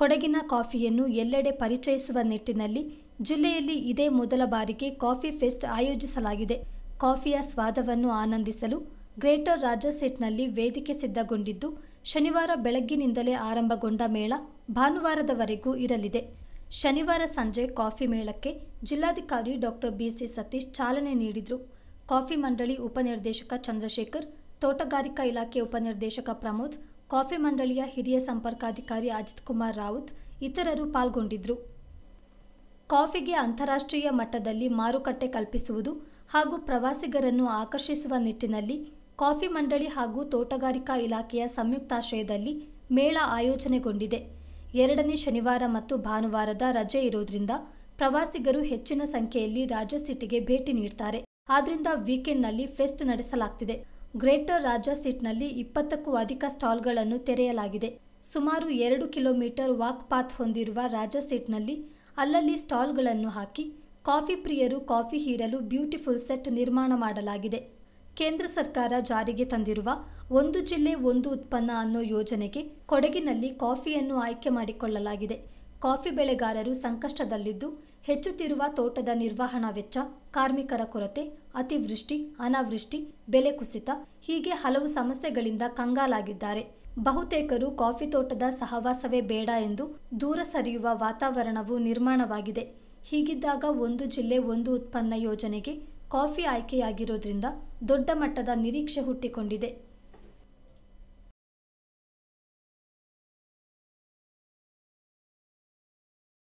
ಕೊಡಗಿನ ಕಾಫಿಯನ್ನು ಎಲ್ಲೆಡೆ ಪರಿಚಯಿಸುವ ನಿಟ್ಟಿನಲ್ಲಿ ಜಿಲ್ಲೆಯಲ್ಲಿ ಇದೇ ಮೊದಲ ಬಾರಿಗೆ ಕಾಫಿ ಫೆಸ್ಟ್ ಆಯೋಜಿಸಲಾಗಿದೆ ಕಾಫಿಯ ಸ್ವಾದವನ್ನು ಆನಂದಿಸಲು ಗ್ರೇಟರ್ ರಾಜಸೆಟ್ನಲ್ಲಿ ವೇದಿಕೆ ಸಿದ್ಧಗೊಂಡಿದ್ದು ಶನಿವಾರ ಬೆಳಗ್ಗಿನಿಂದಲೇ ಆರಂಭಗೊಂಡ ಮೇಳ ಭಾನುವಾರದವರೆಗೂ ಇರಲಿದೆ ಶನಿವಾರ ಸಂಜೆ ಕಾಫಿ ಮೇಳಕ್ಕೆ ಜಿಲ್ಲಾಧಿಕಾರಿ ಡಾಕ್ಟರ್ ಬಿಸಿ ಸತೀಶ್ ಚಾಲನೆ ನೀಡಿದರು ಕಾಫಿ ಮಂಡಳಿ ಉಪನಿರ್ದೇಶಕ ಚಂದ್ರಶೇಖರ್ ತೋಟಗಾರಿಕಾ ಇಲಾಖೆ ಉಪನಿರ್ದೇಶಕ ಪ್ರಮೋದ್ ಕಾಫಿ ಮಂಡಳಿಯ ಹಿರಿಯ ಸಂಪರ್ಕಾಧಿಕಾರಿ ಅಜಿತ್ ಕುಮಾರ್ ರಾವುತ್ ಇತರರು ಪಾಲ್ಗೊಂಡಿದ್ದರು ಕಾಫಿಗೆ ಅಂತಾರಾಷ್ಟ್ರೀಯ ಮಟ್ಟದಲ್ಲಿ ಮಾರುಕಟ್ಟೆ ಕಲ್ಪಿಸುವುದು ಹಾಗೂ ಪ್ರವಾಸಿಗರನ್ನು ಆಕರ್ಷಿಸುವ ನಿಟ್ಟಿನಲ್ಲಿ ಕಾಫಿ ಮಂಡಳಿ ಹಾಗೂ ತೋಟಗಾರಿಕಾ ಇಲಾಖೆಯ ಸಂಯುಕ್ತಾಶ್ರಯದಲ್ಲಿ ಮೇಳ ಆಯೋಜನೆಗೊಂಡಿದೆ ಎರಡನೇ ಶನಿವಾರ ಮತ್ತು ಭಾನುವಾರದ ರಜೆ ಇರೋದ್ರಿಂದ ಪ್ರವಾಸಿಗರು ಹೆಚ್ಚಿನ ಸಂಖ್ಯೆಯಲ್ಲಿ ರಾಜ್ಯ ಸಿಟಿಗೆ ಭೇಟಿ ನೀಡ್ತಾರೆ ಆದ್ರಿಂದ ವೀಕೆಂಡ್ನಲ್ಲಿ ಫೆಸ್ಟ್ ನಡೆಸಲಾಗ್ತಿದೆ ಗ್ರೇಟರ್ ರಾಜಾ ಸೀಟ್ನಲ್ಲಿ ಇಪ್ಪತ್ತಕ್ಕೂ ಅಧಿಕ ಸ್ಟಾಲ್ಗಳನ್ನು ತೆರೆಯಲಾಗಿದೆ ಸುಮಾರು ಎರಡು ಕಿಲೋಮೀಟರ್ ವಾಕ್ ಪಾತ್ ಹೊಂದಿರುವ ರಾಜಾ ಸೀಟ್ನಲ್ಲಿ ಅಲ್ಲಲ್ಲಿ ಸ್ಟಾಲ್ಗಳನ್ನು ಹಾಕಿ ಕಾಫಿ ಪ್ರಿಯರು ಕಾಫಿ ಹೀರಲು ಬ್ಯೂಟಿಫುಲ್ ಸೆಟ್ ನಿರ್ಮಾಣ ಮಾಡಲಾಗಿದೆ ಕೇಂದ್ರ ಸರ್ಕಾರ ಜಾರಿಗೆ ತಂದಿರುವ ಒಂದು ಜಿಲ್ಲೆ ಒಂದು ಉತ್ಪನ್ನ ಅನ್ನೋ ಯೋಜನೆಗೆ ಕೊಡಗಿನಲ್ಲಿ ಕಾಫಿಯನ್ನು ಆಯ್ಕೆ ಮಾಡಿಕೊಳ್ಳಲಾಗಿದೆ ಕಾಫಿ ಬೆಳೆಗಾರರು ಸಂಕಷ್ಟದಲ್ಲಿದ್ದು ಹೆಚ್ಚುತ್ತಿರುವ ತೋಟದ ನಿರ್ವಹಣಾ ವೆಚ್ಚ ಕಾರ್ಮಿಕರ ಕೊರತೆ ಅತಿವೃಷ್ಟಿ ಅನಾವೃಷ್ಟಿ ಬೆಲೆ ಕುಸಿತ ಹೀಗೆ ಹಲವು ಸಮಸ್ಯೆಗಳಿಂದ ಕಂಗಾಲಾಗಿದ್ದಾರೆ ಬಹುತೇಕರು ಕಾಫಿ ತೋಟದ ಸಹವಾಸವೇ ಬೇಡ ಎಂದು ದೂರ ಸರಿಯುವ ವಾತಾವರಣವು ನಿರ್ಮಾಣವಾಗಿದೆ ಹೀಗಿದ್ದಾಗ ಒಂದು ಜಿಲ್ಲೆ ಒಂದು ಉತ್ಪನ್ನ ಯೋಜನೆಗೆ ಕಾಫಿ ಆಯ್ಕೆಯಾಗಿರೋದ್ರಿಂದ ದೊಡ್ಡ ಮಟ್ಟದ ನಿರೀಕ್ಷೆ ಹುಟ್ಟಿಕೊಂಡಿದೆ